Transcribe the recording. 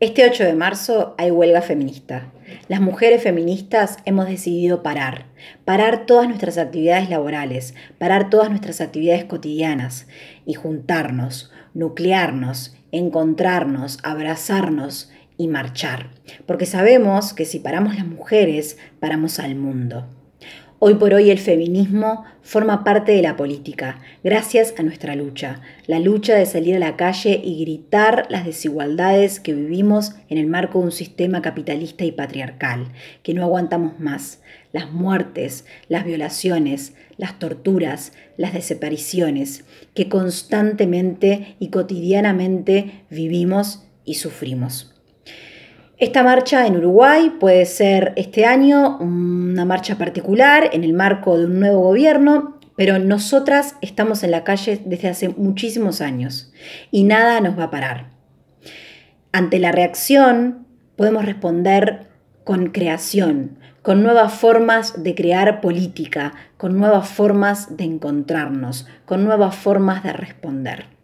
Este 8 de marzo hay huelga feminista. Las mujeres feministas hemos decidido parar, parar todas nuestras actividades laborales, parar todas nuestras actividades cotidianas y juntarnos, nuclearnos, encontrarnos, abrazarnos y marchar, porque sabemos que si paramos las mujeres, paramos al mundo. Hoy por hoy el feminismo forma parte de la política, gracias a nuestra lucha, la lucha de salir a la calle y gritar las desigualdades que vivimos en el marco de un sistema capitalista y patriarcal, que no aguantamos más, las muertes, las violaciones, las torturas, las desapariciones, que constantemente y cotidianamente vivimos y sufrimos. Esta marcha en Uruguay puede ser este año una marcha particular en el marco de un nuevo gobierno, pero nosotras estamos en la calle desde hace muchísimos años y nada nos va a parar. Ante la reacción podemos responder con creación, con nuevas formas de crear política, con nuevas formas de encontrarnos, con nuevas formas de responder.